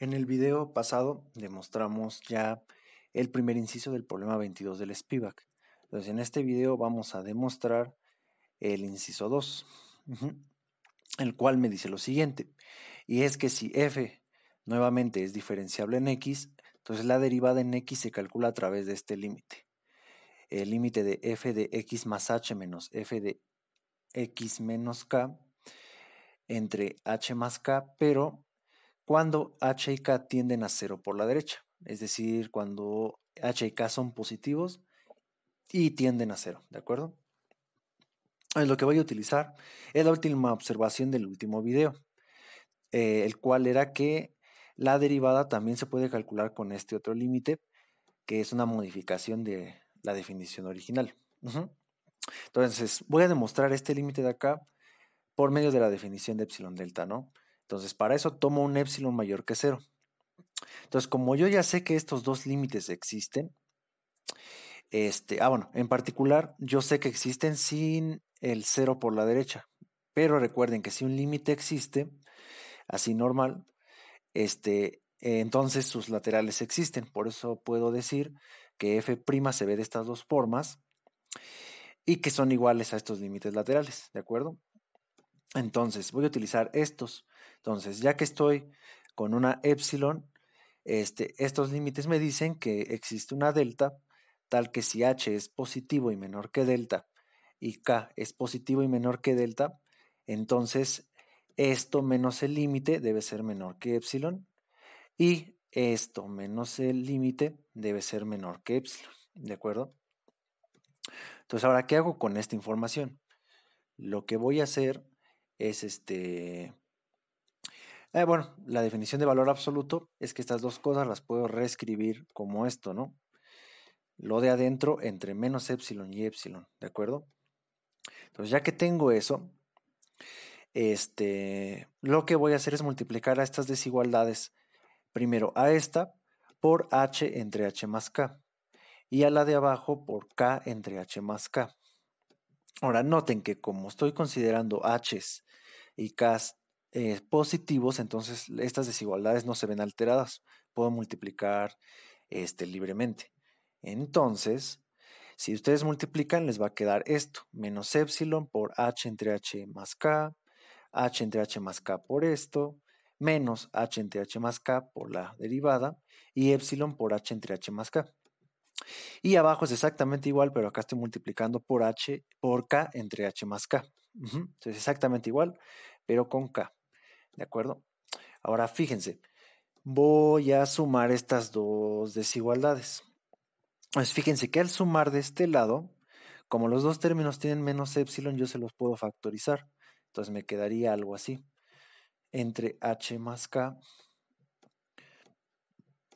En el video pasado demostramos ya el primer inciso del problema 22 del Spivak. Entonces en este video vamos a demostrar el inciso 2, el cual me dice lo siguiente, y es que si f nuevamente es diferenciable en x, entonces la derivada en x se calcula a través de este límite. El límite de f de x más h menos f de x menos k entre h más k, pero cuando H y K tienden a cero por la derecha, es decir, cuando H y K son positivos y tienden a cero, ¿de acuerdo? lo que voy a utilizar es la última observación del último video, eh, el cual era que la derivada también se puede calcular con este otro límite, que es una modificación de la definición original. Entonces, voy a demostrar este límite de acá por medio de la definición de epsilon delta, ¿no? Entonces, para eso tomo un epsilon mayor que cero. Entonces, como yo ya sé que estos dos límites existen, este, ah, bueno, en particular, yo sé que existen sin el cero por la derecha, pero recuerden que si un límite existe, así normal, este, entonces sus laterales existen. Por eso puedo decir que f' se ve de estas dos formas y que son iguales a estos límites laterales, ¿de acuerdo? Entonces, voy a utilizar estos. Entonces, ya que estoy con una epsilon, este, estos límites me dicen que existe una delta, tal que si h es positivo y menor que delta y k es positivo y menor que delta, entonces esto menos el límite debe ser menor que epsilon y esto menos el límite debe ser menor que epsilon, ¿de acuerdo? Entonces, ahora, ¿qué hago con esta información? Lo que voy a hacer es este eh, bueno, la definición de valor absoluto es que estas dos cosas las puedo reescribir como esto, ¿no? Lo de adentro entre menos epsilon y epsilon, ¿de acuerdo? Entonces, ya que tengo eso, este, lo que voy a hacer es multiplicar a estas desigualdades, primero a esta por h entre h más k y a la de abajo por k entre h más k. Ahora, noten que como estoy considerando h's y k's eh, positivos, entonces estas desigualdades no se ven alteradas, puedo multiplicar este, libremente. Entonces, si ustedes multiplican, les va a quedar esto, menos epsilon por h entre h más k, h entre h más k por esto, menos h entre h más k por la derivada y epsilon por h entre h más k. Y abajo es exactamente igual, pero acá estoy multiplicando por h por k entre h más k. Entonces exactamente igual, pero con k. ¿De acuerdo? Ahora fíjense, voy a sumar estas dos desigualdades. entonces pues, fíjense que al sumar de este lado, como los dos términos tienen menos epsilon, yo se los puedo factorizar. Entonces me quedaría algo así. Entre h más k,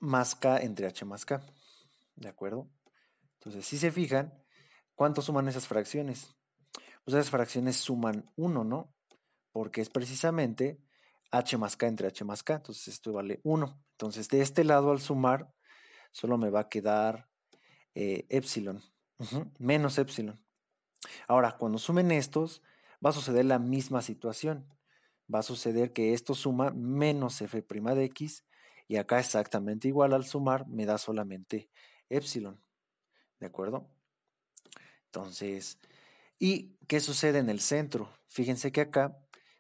más k entre h más k. ¿De acuerdo? Entonces, si se fijan, ¿cuánto suman esas fracciones? Pues esas fracciones suman 1, ¿no? Porque es precisamente h más k entre h más k, entonces esto vale 1. Entonces de este lado al sumar solo me va a quedar eh, epsilon, menos epsilon. Ahora, cuando sumen estos, va a suceder la misma situación. Va a suceder que esto suma menos f' de x y acá exactamente igual al sumar me da solamente epsilon. ¿De acuerdo? Entonces, ¿y qué sucede en el centro? Fíjense que acá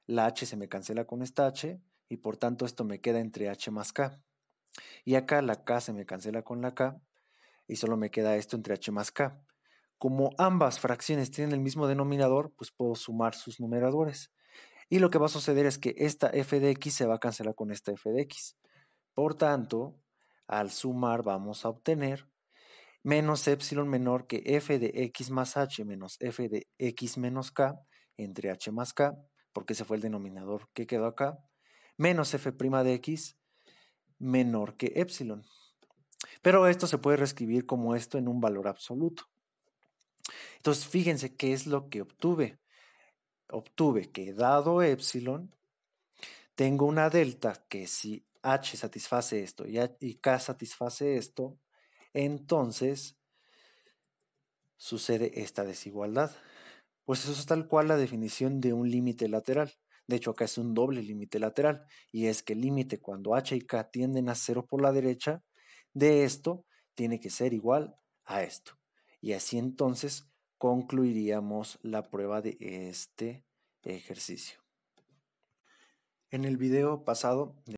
la H se me cancela con esta H y por tanto esto me queda entre H más K. Y acá la K se me cancela con la K y solo me queda esto entre H más K. Como ambas fracciones tienen el mismo denominador, pues puedo sumar sus numeradores. Y lo que va a suceder es que esta f de x se va a cancelar con esta f de x. Por tanto, al sumar vamos a obtener menos epsilon menor que f de x más h menos f de x menos k entre h más k porque ese fue el denominador que quedó acá, menos f' de x menor que epsilon. Pero esto se puede reescribir como esto en un valor absoluto. Entonces, fíjense qué es lo que obtuve. Obtuve que dado epsilon, tengo una delta que si h satisface esto y k satisface esto, entonces sucede esta desigualdad. Pues eso es tal cual la definición de un límite lateral. De hecho, acá es un doble límite lateral, y es que el límite cuando h y k tienden a cero por la derecha, de esto tiene que ser igual a esto. Y así entonces concluiríamos la prueba de este ejercicio. En el video pasado